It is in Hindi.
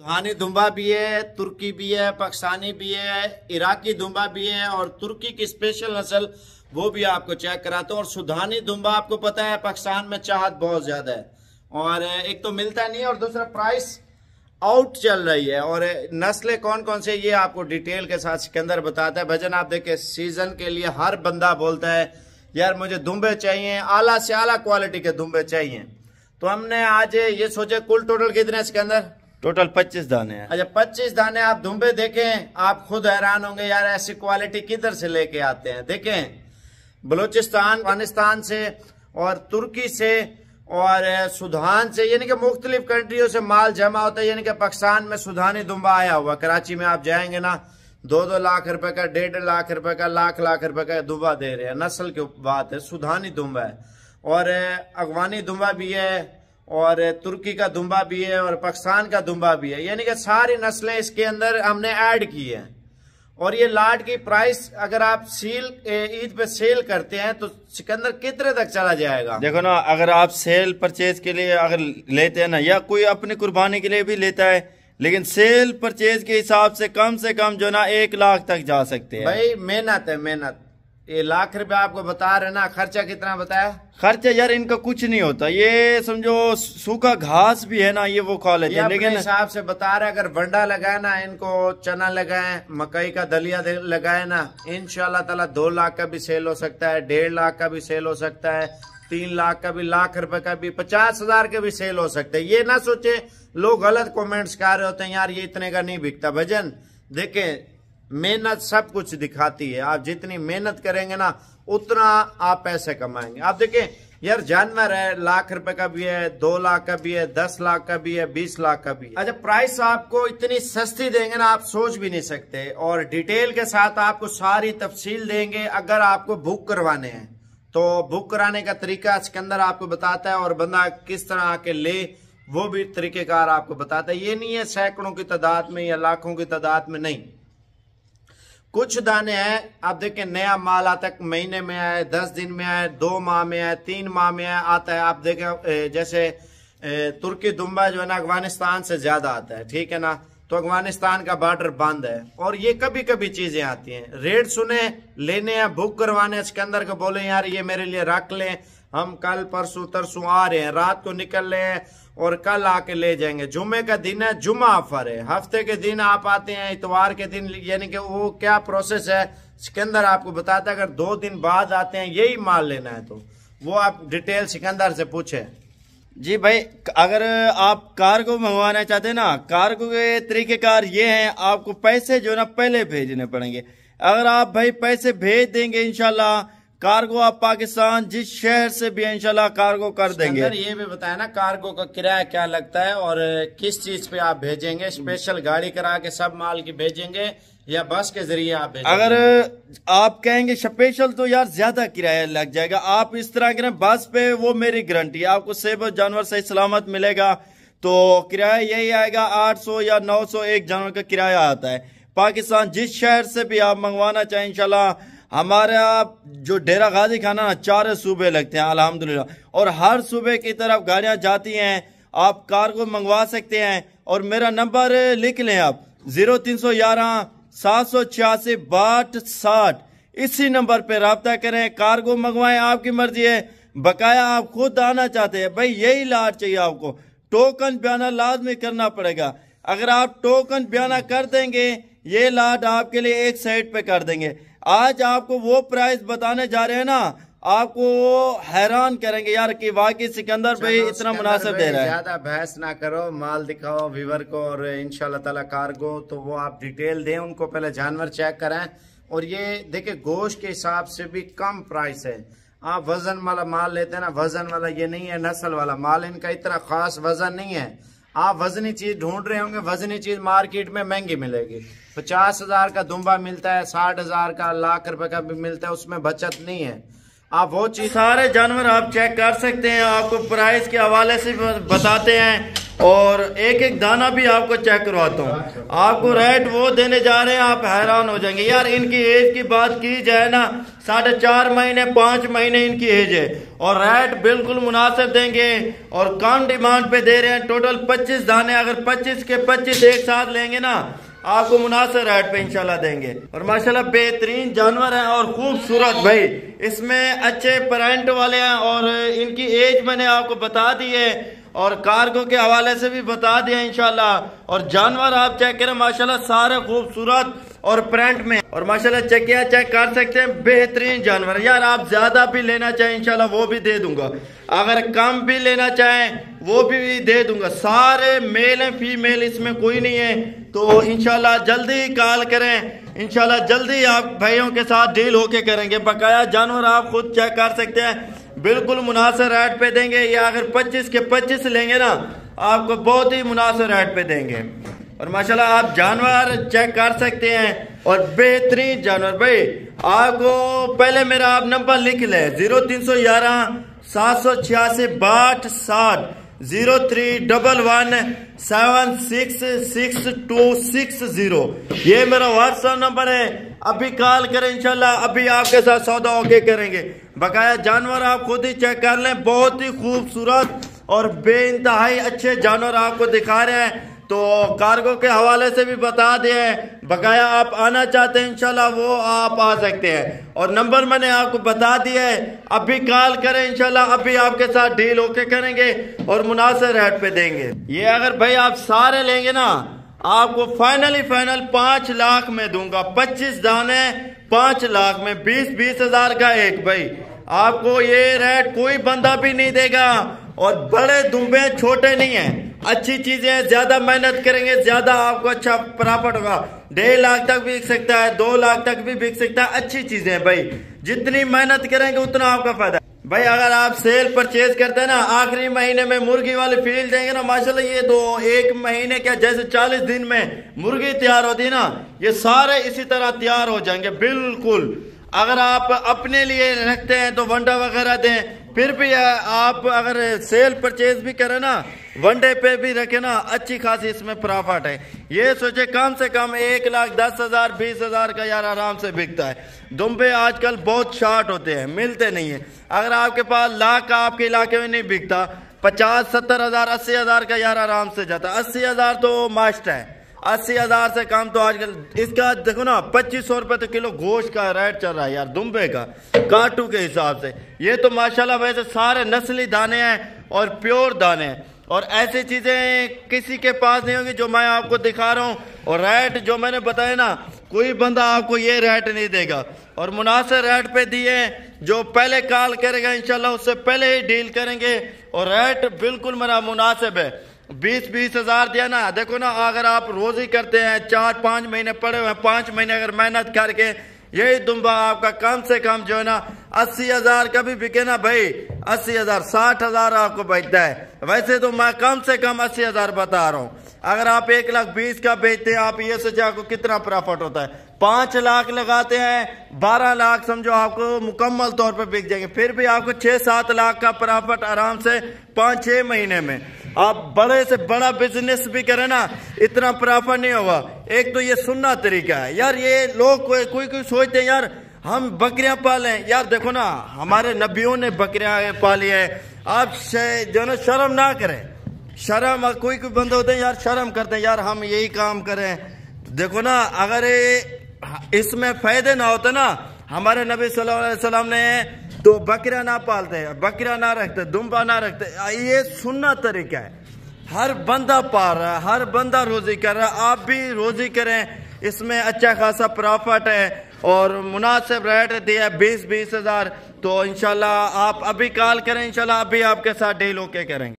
रूहानी दुम्बा भी है तुर्की भी है पाकिस्तानी भी है इराकी दुम्बा भी है और तुर्की की स्पेशल नस्ल वो भी आपको चेक कराता हूँ और सुधानी दुम्बा आपको पता है पाकिस्तान में चाहत बहुत ज़्यादा है और एक तो मिलता नहीं है और दूसरा प्राइस आउट चल रही है और नस्लें कौन कौन से ये आपको डिटेल के साथ सिकंदर बताता है भजन आप देखे सीजन के लिए हर बंदा बोलता है यार मुझे दुम्बे चाहिए आला से आला क्वालिटी के दुम्बे चाहिए तो हमने आज ये सोचे कुल टोटल कितने सिकंदर टोटल पच्चीस दाने हैं अच्छा पच्चीस दाने आप धुम्बे देखें आप खुद हैरान होंगे यार ऐसी क्वालिटी किधर से लेके आते हैं देखें बलूचिस्तान अफगानिस्तान से और तुर्की से और सुधान से यानी कि मुख्तलिफ कंट्रियों से माल जमा होता है यानी कि पाकिस्तान में सुधानी दुम्बा आया हुआ कराची में आप जाएंगे ना दो दो लाख रुपए का डेढ़ लाख रुपए का लाख लाख रुपए का दुम्बा दे रहे हैं नस्ल की बात है सुधानी दुम्बा है और अगवानी दुम्बा भी है और तुर्की का दुम्बा भी है और पाकिस्तान का दुम्बा भी है यानी कि सारी नस्लें इसके अंदर हमने ऐड की है और ये लाट की प्राइस अगर आप सेल ईद पे सेल करते हैं तो सिकंदर कितने तक चला जाएगा देखो ना अगर आप सेल परचेज के लिए अगर लेते हैं ना या कोई अपनी कुर्बानी के लिए भी लेता है लेकिन सेल परचेज के हिसाब से कम से कम जो ना एक लाख तक जा सकते हैं भाई मेहनत है मेहनत ये लाख रुपया आपको बता रहे ना खर्चा कितना बताया खर्चा यार इनका कुछ नहीं होता ये समझो सूखा घास भी है ना ये वो खा लेते हैं लेकिन हिसाब से बता रहे अगर वंडा लगाए ना इनको चना लगाए मकई का दलिया लगाए ना इनशाला तला दो लाख का भी सेल हो सकता है डेढ़ लाख का भी सेल हो सकता है तीन लाख का भी लाख रुपए का भी पचास हजार के भी सेल हो सकते हैं ये ना सोचे लोग गलत कमेंट्स कर रहे होते हैं यार ये इतने का नहीं बिकता भजन देखें मेहनत सब कुछ दिखाती है आप जितनी मेहनत करेंगे ना उतना आप पैसे कमाएंगे आप देखें यार जानवर है लाख रुपए का भी है दो लाख का भी है दस लाख का भी है बीस लाख का भी है अच्छा प्राइस आपको इतनी सस्ती देंगे ना आप सोच भी नहीं सकते और डिटेल के साथ आपको सारी तफसील देंगे अगर आपको बुक करवाने हैं तो बुक कराने का तरीका सिकंदर आपको बताता है और बंदा किस तरह आके ले वो भी तरीकेकार आपको बताता है ये नहीं है सैकड़ों की तादाद में या लाखों की तादाद में नहीं कुछ दाने हैं आप देखे नया माल आता है महीने में आए दस दिन में आए दो माह में आए तीन माह में आए आता है आप देखें जैसे तुर्की दुम्बा जो है ना अफगानिस्तान से ज्यादा आता है ठीक है ना तो अफगानिस्तान का बॉर्डर बंद है और ये कभी कभी चीजें आती हैं रेट सुने लेने हैं बुक करवाने सिकंदर को बोले यार ये मेरे लिए रख लें हम कल परसों तरसों आ रहे हैं रात को निकल रहे हैं और कल आके ले जाएंगे जुम्मे का दिन है जुमा ऑफर है हफ्ते के दिन आप आते हैं इतवार के दिन यानी कि वो क्या प्रोसेस है सिकंदर आपको बताता है अगर दो दिन बाद आते हैं यही माल लेना है तो वो आप डिटेल सिकंदर से पूछे जी भाई अगर आप कार को मंगवाना चाहते हैं ना कार को के तरीकेकार ये हैं आपको पैसे जो ना पहले भेजने पड़ेंगे अगर आप भाई पैसे भेज देंगे इनशाला कार्गो आप पाकिस्तान जिस शहर से भी इंशाल्लाह कार्गो कर देंगे ये भी बताया ना कार्गो का किराया क्या लगता है और किस चीज पे आप भेजेंगे स्पेशल हम्म। गाड़ी करा के सब माल की भेजेंगे या बस के जरिए आप भेजेंगे? अगर आप कहेंगे स्पेशल तो यार ज्यादा किराया लग जाएगा आप इस तरह करें बस पे वो मेरी गारंटी आपको सेब जानवर सही सलामत मिलेगा तो किराया यही आएगा सौ या सौ एक जानवर का किराया आता है पाकिस्तान जिस शहर से भी आप मंगवाना चाहें इंशाल्लाह हमारा जो डेरा गाजी खाना ना चार सूबे लगते हैं अल्हम्दुलिल्लाह और हर सूबे की तरफ गाड़ियाँ जाती हैं आप कार को मंगवा सकते हैं और मेरा नंबर लिख लें आप ज़ीरो तीन सौ ग्यारह सात सौ छियासी बाट साठ इसी नंबर पर रबता करें कार को मंगवाएं आपकी मर्जी है बकाया आप खुद आना चाहते हैं भाई यही लाट चाहिए आपको टोकन बयाना लाजमी करना पड़ेगा अगर आप टोकन बयाना कर देंगे ये लाट आपके लिए एक साइड पे कर देंगे आज आपको वो प्राइस बताने जा रहे हैं ना आपको हैरान करेंगे यार कि वाकई सिकंदर भाई इतना मुनासिब दे रहा है ज्यादा बहस ना करो माल दिखाओ वीवर को और इनशाला तला कार्गो तो वो आप डिटेल दें उनको पहले जानवर चेक करें और ये देखे गोश के हिसाब से भी कम प्राइस है आप वजन वाला माल लेते हैं ना वजन वाला ये नहीं है नस्ल वाला माल इनका इतना खास वजन नहीं है आप वजनी चीज ढूंढ रहे होंगे वजनी चीज मार्केट में महंगी मिलेगी पचास हजार का दुम्बा मिलता है साठ हजार का लाख रुपए का भी मिलता है उसमें बचत नहीं है आप वो चीज सारे जानवर आप चेक कर सकते हैं आपको प्राइस के हवाले से बताते हैं और एक एक दाना भी आपको चेक करवाता हूँ आपको रेट वो देने जा रहे हैं आप हैरान हो जाएंगे यार इनकी एज की बात की जाए ना साढ़े चार महीने पाँच महीने इनकी एज है और रेट बिल्कुल मुनासिब देंगे और कम डिमांड पे दे रहे हैं टोटल पच्चीस दाने अगर पच्चीस के पच्चीस एक साथ लेंगे ना आपको मुनासर रेट पे इंशाल्लाह देंगे और माशाल्लाह बेहतरीन जानवर हैं और खूबसूरत भाई इसमें अच्छे पेरेंट वाले हैं और इनकी एज मैंने आपको बता दी है और कार्गो के हवाले से भी बता दिया इंशाल्लाह और जानवर आप चेक करें माशाल्लाह सारे खूबसूरत और प्रिंट में और माशाल्लाह चेक किया चेक कर सकते हैं बेहतरीन जानवर यार आप ज़्यादा भी लेना चाहें इंशाल्लाह वो भी दे दूंगा अगर कम भी लेना चाहें वो भी दे दूंगा सारे मेल हैं फीमेल इसमें कोई नहीं है तो इनशाला जल्दी कॉल करें इनशाला जल्दी आप भाइयों के साथ डील होके करेंगे बकाया जानवर आप खुद चेक कर सकते हैं बिल्कुल मुनासर रेट पे देंगे या अगर 25 के 25 लेंगे ना आपको बहुत ही मुनासर रेट पे देंगे और माशाल्लाह आप जानवर चेक कर सकते हैं और बेहतरीन जानवर भाई आपको पहले मेरा आप नंबर लिख लें जीरो तीन सौ ग्यारह सात सौ छियासी बाट साठ zero three double one seven six six two six zero ये मेरा व्हाट्सएप नंबर है अभी कॉल करें इंशाल्लाह अभी आपके साथ सौदा ओके करेंगे बकाया जानवर आप खुद ही चेक कर लें बहुत ही खूबसूरत और बे अच्छे जानवर आपको दिखा रहे हैं तो कार्गो के हवाले से भी बता दें बकाया आप आना चाहते हैं इंशाल्लाह वो आप आ सकते हैं और नंबर मैंने आपको बता दिया है अभी कॉल करें इंशाल्लाह अभी आपके साथ डील होके करेंगे और मुनासिब रेट पे देंगे ये अगर भाई आप सारे लेंगे ना आपको फाइनली फाइनल पांच लाख में दूंगा पच्चीस दाने पांच लाख में बीस बीस हजार का एक भाई आपको ये रेट कोई बंदा भी नहीं देगा और बड़े दुम्बे छोटे नहीं है अच्छी चीजें हैं ज्यादा मेहनत करेंगे ज्यादा आपको अच्छा प्रॉफिट होगा डेढ़ लाख तक बिक सकता है दो लाख तक भी बिक सकता है अच्छी चीजें हैं भाई जितनी मेहनत करेंगे उतना आपका फायदा भाई अगर आप सेल परचेज करते हैं ना आखिरी महीने में मुर्गी वाले फील देंगे ना माशाल्लाह ये तो एक महीने क्या जैसे चालीस दिन में मुर्गी तैयार होती है ना ये सारे इसी तरह तैयार हो जाएंगे बिल्कुल अगर आप अपने लिए रखते हैं तो वंडा वगैरह दें फिर भी आप अगर सेल परचेज भी करें ना वन डे पे भी रखें ना अच्छी खासी इसमें प्रॉफिट है ये सोचे कम से कम एक लाख दस हज़ार बीस हज़ार का यार आराम से बिकता है दुम्बे आजकल बहुत शार्ट होते हैं मिलते नहीं है अगर आपके पास लाख का आपके इलाके में नहीं बिकता पचास सत्तर हज़ार अस्सी हज़ार का यार आराम से जाता अस्सी हज़ार तो मास्ट है अस्सी हज़ार से काम तो आजकल इसका देखो ना पच्चीस सौ रुपये तो किलो गोश्त का रेट चल रहा है यार दुम्बे का काटू के हिसाब से ये तो माशाल्लाह वैसे सारे नस्ली दाने हैं और प्योर दाने हैं और ऐसी चीज़ें किसी के पास नहीं होंगी जो मैं आपको दिखा रहा हूँ और रेट जो मैंने बताया ना कोई बंदा आपको ये रेट नहीं देगा और मुनासिब रेट पे दिए जो पहले कॉल करेगा इंशाल्लाह उससे पहले ही डील करेंगे और रेट बिल्कुल मेरा मुनासिब है बीस बीस हजार दिया ना देखो ना अगर आप रोज ही करते हैं चार पांच महीने पड़े हुए पांच महीने अगर मेहनत करके यही दुम्बा आपका कम से कम जो है ना अस्सी हजार कभी बिके ना भाई अस्सी हजार साठ हजार आपको बेचता है वैसे तो मैं कम से कम अस्सी हजार बता रहा हूँ अगर आप एक लाख बीस का बेचते हैं आप ये सोचे आपको कितना प्रॉफिट होता है पांच लाख लगाते हैं बारह लाख समझो आपको मुकम्मल तौर पर बिक जाएंगे फिर भी आपको छह सात लाख का प्रॉफिट आराम से पाँच छह महीने में आप बड़े से बड़ा बिजनेस भी करें ना इतना प्रॉफिट नहीं होगा एक तो ये सुनना तरीका है यार ये लोग कोई कोई, कोई सोचते हैं यार हम बकरियां पालें यार देखो ना हमारे नबियों ने बकरियां पाली है आप जो ना शर्म ना करें शर्म कोई कोई बंदे होते हैं यार शर्म करते हैं यार हम यही काम करें देखो ना अगर इसमें फायदे ना होते ना हमारे नबी सल्लल्लाहु अलैहि वसल्लम ने तो बकरा ना पालते बकरा ना रखते दुम्बा ना रखते ये सुनना तरीका है हर बंदा पा रहा है हर बंदा रोजी कर रहा है आप भी रोजी करें इसमें अच्छा खासा प्रॉफिट है और मुनासिब रेट दिया बीस बीस हज़ार तो इनशाला आप अभी कॉल करें इनशाला अभी आपके साथ डील होके करेंगे